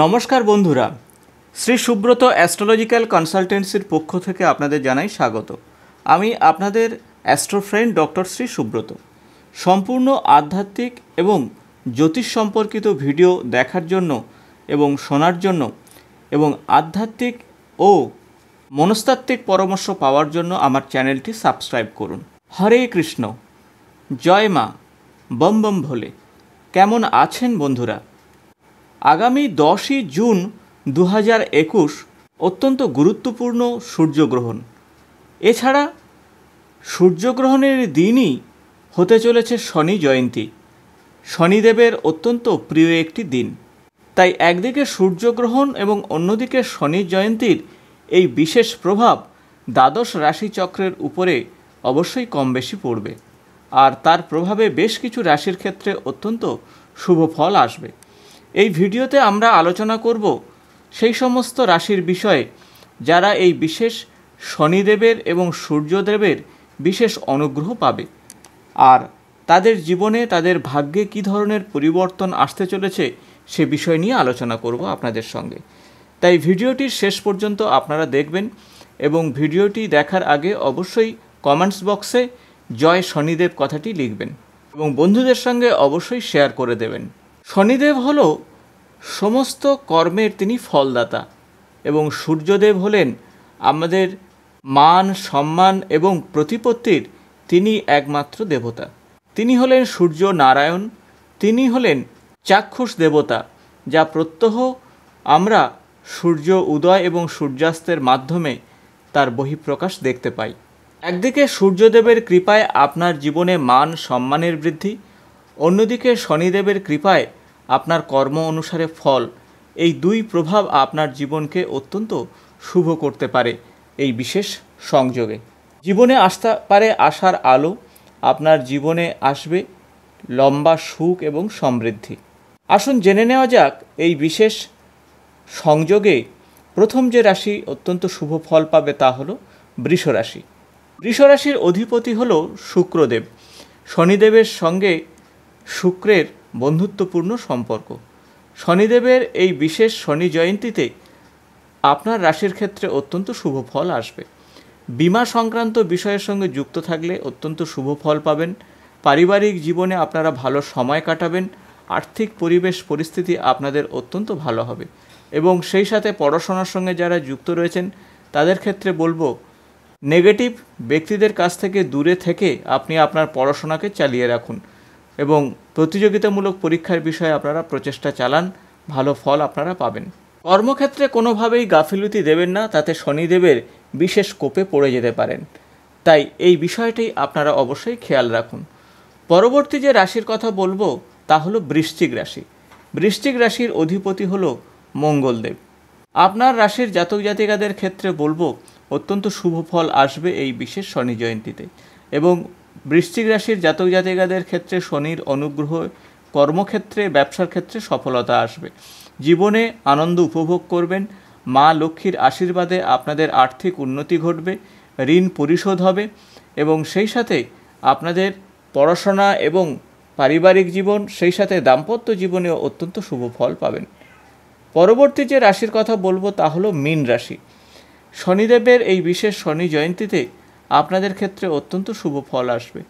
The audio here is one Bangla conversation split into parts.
নমস্কার বন্ধুরা শ্রী সুব্রত অ্যাস্ট্রোলজিক্যাল কনসালটেন্সির পক্ষ থেকে আপনাদের জানাই স্বাগত আমি আপনাদের অ্যাস্ট্রোফ্রেন্ড ডক্টর শ্রী সুব্রত সম্পূর্ণ আধ্যাত্মিক এবং জ্যোতিষ সম্পর্কিত ভিডিও দেখার জন্য এবং শোনার জন্য এবং আধ্যাত্মিক ও মনস্তাত্ত্বিক পরামর্শ পাওয়ার জন্য আমার চ্যানেলটি সাবস্ক্রাইব করুন হরে কৃষ্ণ জয় মা বম বম ভোলে কেমন আছেন বন্ধুরা আগামী দশই জুন দু একুশ অত্যন্ত গুরুত্বপূর্ণ সূর্যগ্রহণ এছাড়া সূর্যগ্রহণের দিনই হতে চলেছে শনি জয়ন্তী শনিদেবের অত্যন্ত প্রিয় একটি দিন তাই একদিকে সূর্যগ্রহণ এবং অন্যদিকে শনি জয়ন্তীর এই বিশেষ প্রভাব দ্বাদশ রাশিচক্রের উপরে অবশ্যই কম বেশি পড়বে আর তার প্রভাবে বেশ কিছু রাশির ক্ষেত্রে অত্যন্ত শুভ ফল আসবে এই ভিডিওতে আমরা আলোচনা করব সেই সমস্ত রাশির বিষয়ে যারা এই বিশেষ শনিদেবের এবং সূর্যদেবের বিশেষ অনুগ্রহ পাবে আর তাদের জীবনে তাদের ভাগ্যে কী ধরনের পরিবর্তন আসতে চলেছে সে বিষয় নিয়ে আলোচনা করব আপনাদের সঙ্গে তাই ভিডিওটির শেষ পর্যন্ত আপনারা দেখবেন এবং ভিডিওটি দেখার আগে অবশ্যই কমেন্টস বক্সে জয় শনিদেব কথাটি লিখবেন এবং বন্ধুদের সঙ্গে অবশ্যই শেয়ার করে দেবেন শনিদেব হল সমস্ত কর্মের তিনি ফলদাতা এবং সূর্যদেব হলেন আমাদের মান সম্মান এবং প্রতিপত্তির তিনি একমাত্র দেবতা তিনি হলেন সূর্য নারায়ণ তিনি হলেন চাক্ষুষ দেবতা যা প্রত্যহ আমরা সূর্য উদয় এবং সূর্যাস্তের মাধ্যমে তার বহিঃপ্রকাশ দেখতে পাই একদিকে সূর্যদেবের কৃপায় আপনার জীবনে মান সম্মানের বৃদ্ধি অন্যদিকে শনিদেবের কৃপায় আপনার কর্ম অনুসারে ফল এই দুই প্রভাব আপনার জীবনকে অত্যন্ত শুভ করতে পারে এই বিশেষ সংযোগে জীবনে আসতে পারে আশার আলো আপনার জীবনে আসবে লম্বা সুখ এবং সমৃদ্ধি আসুন জেনে নেওয়া যাক এই বিশেষ সংযোগে প্রথম যে রাশি অত্যন্ত শুভ ফল পাবে তা হলো বৃষ রাশি বৃষ রাশির অধিপতি হল শুক্রদেব শনিদেবের সঙ্গে শুক্রের বন্ধুত্বপূর্ণ সম্পর্ক শনিদেবের এই বিশেষ শনি জয়ন্তীতে আপনার রাশির ক্ষেত্রে অত্যন্ত শুভ ফল আসবে বিমা সংক্রান্ত বিষয়ের সঙ্গে যুক্ত থাকলে অত্যন্ত শুভ ফল পাবেন পারিবারিক জীবনে আপনারা ভালো সময় কাটাবেন আর্থিক পরিবেশ পরিস্থিতি আপনাদের অত্যন্ত ভালো হবে এবং সেই সাথে পড়াশোনার সঙ্গে যারা যুক্ত রয়েছেন তাদের ক্ষেত্রে বলবো নেগেটিভ ব্যক্তিদের কাছ থেকে দূরে থেকে আপনি আপনার পড়াশোনাকে চালিয়ে রাখুন এবং প্রতিযোগিতামূলক পরীক্ষার বিষয়ে আপনারা প্রচেষ্টা চালান ভালো ফল আপনারা পাবেন কর্মক্ষেত্রে কোনোভাবেই গাফিলতি দেবেন না তাতে শনিদেবের বিশেষ কোপে পড়ে যেতে পারেন তাই এই বিষয়টি আপনারা অবশ্যই খেয়াল রাখুন পরবর্তী যে রাশির কথা বলবো তা হলো বৃশ্চিক রাশি বৃশ্চিক রাশির অধিপতি হলো মঙ্গলদেব আপনার রাশির জাতক জাতিকাদের ক্ষেত্রে বলবো অত্যন্ত শুভ ফল আসবে এই বিশেষ শনি জয়ন্তীতে এবং বৃশ্চিক রাশির জাতক জাতিকাদের ক্ষেত্রে শনির অনুগ্রহ কর্মক্ষেত্রে ব্যবসার ক্ষেত্রে সফলতা আসবে জীবনে আনন্দ উপভোগ করবেন মা লক্ষ্মীর আশীর্বাদে আপনাদের আর্থিক উন্নতি ঘটবে ঋণ পরিশোধ হবে এবং সেই সাথে আপনাদের পড়াশোনা এবং পারিবারিক জীবন সেই সাথে দাম্পত্য জীবনেও অত্যন্ত শুভ ফল পাবেন পরবর্তী যে রাশির কথা বলবো তা হলো মীন রাশি শনিদেবের এই বিশেষ শনি জয়ন্তীতে আপনাদের ক্ষেত্রে অত্যন্ত শুভ ফল আসবে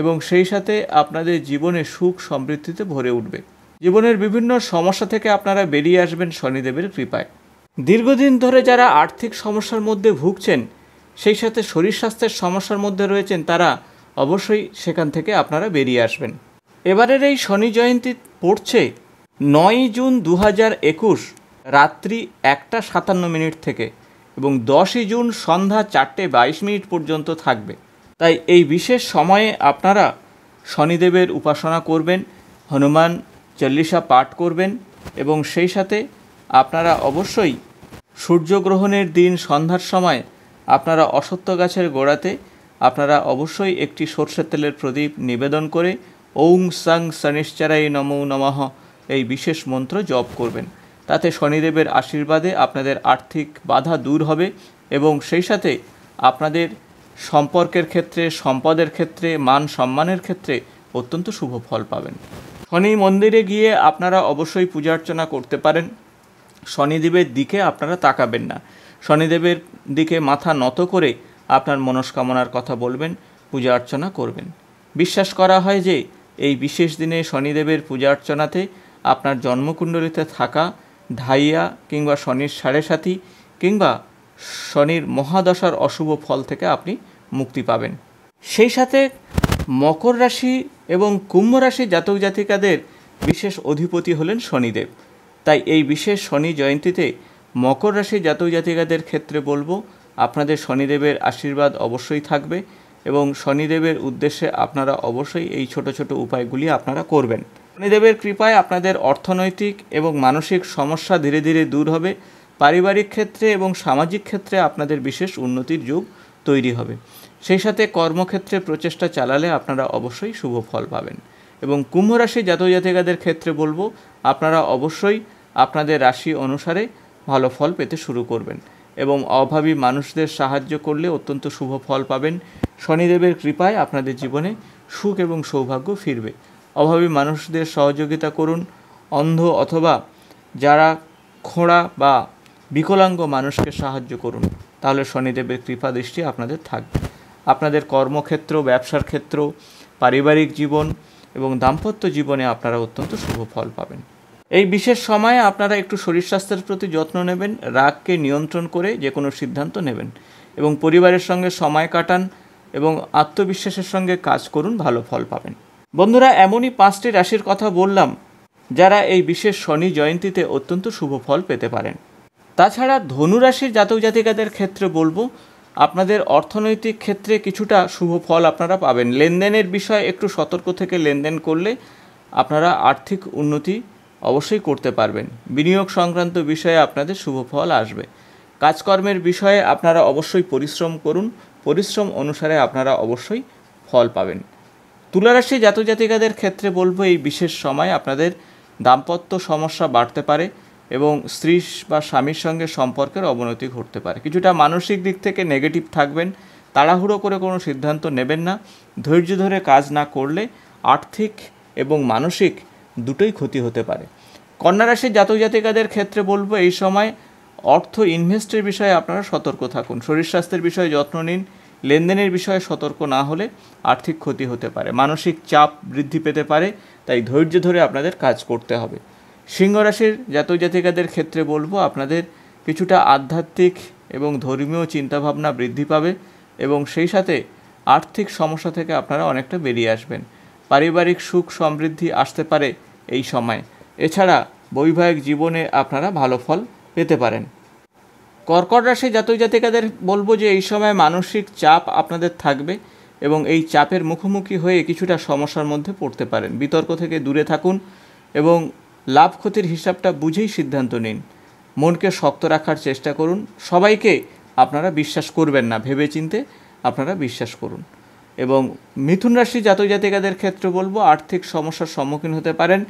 এবং সেই সাথে আপনাদের জীবনে সুখ সমৃদ্ধিতে ভরে উঠবে জীবনের বিভিন্ন সমস্যা থেকে আপনারা বেরিয়ে আসবেন শনিদেবের কৃপায় দীর্ঘদিন ধরে যারা আর্থিক সমস্যার মধ্যে ভুগছেন সেই সাথে শরীর স্বাস্থ্যের সমস্যার মধ্যে রয়েছেন তারা অবশ্যই সেখান থেকে আপনারা বেরিয়ে আসবেন এবারের এই শনি জয়ন্তী পড়ছে নয় জুন দু হাজার একুশ রাত্রি একটা সাতান্ন মিনিট থেকে এবং দশই জুন সন্ধ্যা চারটে বাইশ মিনিট পর্যন্ত থাকবে তাই এই বিশেষ সময়ে আপনারা শনিদেবের উপাসনা করবেন হনুমান চল্লিশা পাঠ করবেন এবং সেই সাথে আপনারা অবশ্যই সূর্যগ্রহণের দিন সন্ধ্যার সময় আপনারা অসত্য গাছের গোড়াতে আপনারা অবশ্যই একটি সর্ষে তেলের প্রদীপ নিবেদন করে ওং সাং সনিশ্চারাই নমো নমঃ এই বিশেষ মন্ত্র জপ করবেন তাতে শনিদেবের আশীর্বাদে আপনাদের আর্থিক বাধা দূর হবে এবং সেই সাথে আপনাদের সম্পর্কের ক্ষেত্রে সম্পদের ক্ষেত্রে মান সম্মানের ক্ষেত্রে অত্যন্ত শুভ ফল পাবেন শনি মন্দিরে গিয়ে আপনারা অবশ্যই পূজা অর্চনা করতে পারেন শনিদেবের দিকে আপনারা তাকাবেন না শনিদেবের দিকে মাথা নত করে আপনার মনস্কামনার কথা বলবেন পূজা অর্চনা করবেন বিশ্বাস করা হয় যে এই বিশেষ দিনে শনিদেবের পূজা অর্চনাতে আপনার জন্মকুণ্ডলিতে থাকা ধাইয়া কিংবা শনির সাড়ে সাথী কিংবা শনির মহাদশার অশুভ ফল থেকে আপনি মুক্তি পাবেন সেই সাথে মকর রাশি এবং কুম্ভ রাশি জাতক জাতিকাদের বিশেষ অধিপতি হলেন শনিদেব তাই এই বিশেষ শনি জয়ন্তীতে মকর রাশি জাতক জাতিকাদের ক্ষেত্রে বলবো আপনাদের শনিদেবের আশীর্বাদ অবশ্যই থাকবে এবং শনিদেবের উদ্দেশ্যে আপনারা অবশ্যই এই ছোট ছোট উপায়গুলি আপনারা করবেন শনিদেবের কৃপায় আপনাদের অর্থনৈতিক এবং মানসিক সমস্যা ধীরে ধীরে দূর হবে পারিবারিক ক্ষেত্রে এবং সামাজিক ক্ষেত্রে আপনাদের বিশেষ উন্নতির যুগ তৈরি হবে সেই সাথে কর্মক্ষেত্রে প্রচেষ্টা চালালে আপনারা অবশ্যই শুভ ফল পাবেন এবং কুম্ভ রাশি জাতক জাতিকাদের ক্ষেত্রে বলবো আপনারা অবশ্যই আপনাদের রাশি অনুসারে ভালো ফল পেতে শুরু করবেন এবং অভাবী মানুষদের সাহায্য করলে অত্যন্ত শুভ ফল পাবেন শনিদেবের কৃপায় আপনাদের জীবনে সুখ এবং সৌভাগ্য ফিরবে অভাবী মানুষদের সহযোগিতা করুন অন্ধ অথবা যারা খোঁড়া বা বিকলাঙ্গ মানুষকে সাহায্য করুন তাহলে শনিদেবের কৃপা দৃষ্টি আপনাদের থাকবে আপনাদের কর্মক্ষেত্র ব্যবসার ক্ষেত্র পারিবারিক জীবন এবং দাম্পত্য জীবনে আপনারা অত্যন্ত শুভ ফল পাবেন এই বিশেষ সময়ে আপনারা একটু শরীর স্বাস্থ্যের প্রতি যত্ন নেবেন রাগকে নিয়ন্ত্রণ করে যে কোনো সিদ্ধান্ত নেবেন এবং পরিবারের সঙ্গে সময় কাটান এবং আত্মবিশ্বাসের সঙ্গে কাজ করুন ভালো ফল পাবেন বন্ধুরা এমনই পাঁচটি রাশির কথা বললাম যারা এই বিশেষ শনি জয়ন্তীতে অত্যন্ত শুভ ফল পেতে পারেন তাছাড়া ধনুরাশির জাতক জাতিকাদের ক্ষেত্রে বলবো আপনাদের অর্থনৈতিক ক্ষেত্রে কিছুটা শুভ ফল আপনারা পাবেন লেনদেনের বিষয়ে একটু সতর্ক থেকে লেনদেন করলে আপনারা আর্থিক উন্নতি অবশ্যই করতে পারবেন বিনিয়োগ সংক্রান্ত বিষয়ে আপনাদের শুভ ফল আসবে কাজকর্মের বিষয়ে আপনারা অবশ্যই পরিশ্রম করুন পরিশ্রম অনুসারে আপনারা অবশ্যই ফল পাবেন তুলারাশি জাতক জাতিকাদের ক্ষেত্রে বলবো এই বিশেষ সময় আপনাদের দাম্পত্য সমস্যা বাড়তে পারে এবং স্ত্রী বা স্বামীর সঙ্গে সম্পর্কের অবনতি ঘটতে পারে কিছুটা মানসিক দিক থেকে নেগেটিভ থাকবেন তাড়াহুড়ো করে কোনো সিদ্ধান্ত নেবেন না ধৈর্য ধরে কাজ না করলে আর্থিক এবং মানসিক দুটোই ক্ষতি হতে পারে কন্যারাশির জাতক জাতিকাদের ক্ষেত্রে বলবো এই সময় অর্থ ইনভেস্টের বিষয়ে আপনারা সতর্ক থাকুন শরীর স্বাস্থ্যের বিষয়ে যত্ন নিন লেনদেনের বিষয়ে সতর্ক না হলে আর্থিক ক্ষতি হতে পারে মানসিক চাপ বৃদ্ধি পেতে পারে তাই ধৈর্য ধরে আপনাদের কাজ করতে হবে সিংহরাশির জাতক জাতিকাদের ক্ষেত্রে বলবো আপনাদের কিছুটা আধ্যাত্মিক এবং ধর্মীয় চিন্তাভাবনা বৃদ্ধি পাবে এবং সেই সাথে আর্থিক সমস্যা থেকে আপনারা অনেকটা বেরিয়ে আসবেন পারিবারিক সুখ সমৃদ্ধি আসতে পারে এই সময় এছাড়া বৈবাহিক জীবনে আপনারা ভালো ফল পেতে পারেন কর্কট রাশি জাতক জাতিকাদের বলবো যে এই সময় মানসিক চাপ আপনাদের থাকবে এবং এই চাপের মুখোমুখি হয়ে কিছুটা সমস্যার মধ্যে পড়তে পারেন বিতর্ক থেকে দূরে থাকুন এবং লাভ ক্ষতির হিসাবটা বুঝেই সিদ্ধান্ত নিন মনকে শক্ত রাখার চেষ্টা করুন সবাইকে আপনারা বিশ্বাস করবেন না ভেবে চিনতে আপনারা বিশ্বাস করুন এবং মিথুন রাশি জাতক জাতিকাদের ক্ষেত্রে বলবো আর্থিক সমস্যার সম্মুখীন হতে পারেন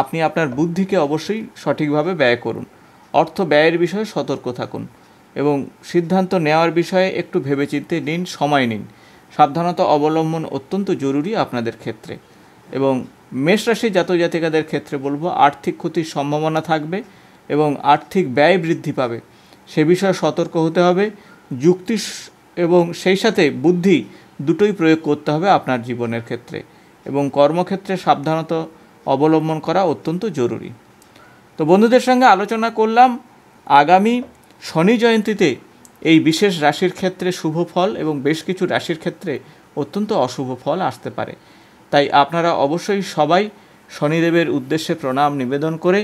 আপনি আপনার বুদ্ধিকে অবশ্যই সঠিকভাবে ব্যয় করুন অর্থ ব্যয়ের বিষয়ে সতর্ক থাকুন এবং সিদ্ধান্ত নেওয়ার বিষয়ে একটু ভেবেচিন্তে নিন সময় নিন সাবধানতা অবলম্বন অত্যন্ত জরুরি আপনাদের ক্ষেত্রে এবং মেষ রাশি জাতক জাতিকাদের ক্ষেত্রে বলবো আর্থিক ক্ষতির সম্ভাবনা থাকবে এবং আর্থিক ব্যয় বৃদ্ধি পাবে সে বিষয়ে সতর্ক হতে হবে যুক্তি এবং সেই সাথে বুদ্ধি দুটোই প্রয়োগ করতে হবে আপনার জীবনের ক্ষেত্রে এবং কর্মক্ষেত্রে সাবধানতা অবলম্বন করা অত্যন্ত জরুরি তো বন্ধুদের সঙ্গে আলোচনা করলাম আগামী শনি জয়ন্তীতে এই বিশেষ রাশির ক্ষেত্রে শুভ ফল এবং বেশ কিছু রাশির ক্ষেত্রে অত্যন্ত অশুভ ফল আসতে পারে তাই আপনারা অবশ্যই সবাই শনিদেবের উদ্দেশ্যে প্রণাম নিবেদন করে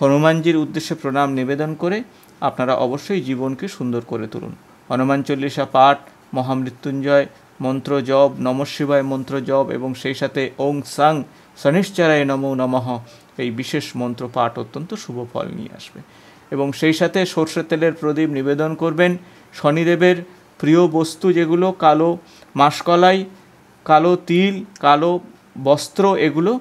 হনুমানজির উদ্দেশ্যে প্রণাম নিবেদন করে আপনারা অবশ্যই জীবনকে সুন্দর করে তুলুন হনুমান চল্লিশা পাঠ মহামৃত্যুঞ্জয় মন্ত্র জব নম শিবায় মন্ত্র জব এবং সেই সাথে ওং সাং শনিশ্চরায় নমো নমঃ এই বিশেষ মন্ত্র পাঠ অত্যন্ত শুভ ফল নিয়ে আসবে এবং সেই সাথে সর্ষে তেলের প্রদীপ নিবেদন করবেন শনিদেবের প্রিয় বস্তু যেগুলো কালো মাসকলাই কালো তিল কালো বস্ত্র এগুলো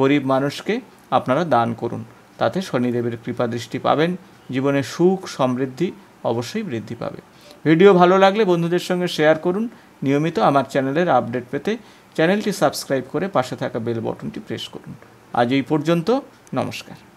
গরিব মানুষকে আপনারা দান করুন তাতে শনিদেবের কৃপা দৃষ্টি পাবেন জীবনে সুখ সমৃদ্ধি অবশ্যই বৃদ্ধি পাবে ভিডিও ভালো লাগলে বন্ধুদের সঙ্গে শেয়ার করুন নিয়মিত আমার চ্যানেলের আপডেট পেতে চ্যানেলটি সাবস্ক্রাইব করে পাশে থাকা বেল বটনটি প্রেস করুন আজ এই পর্যন্ত নমস্কার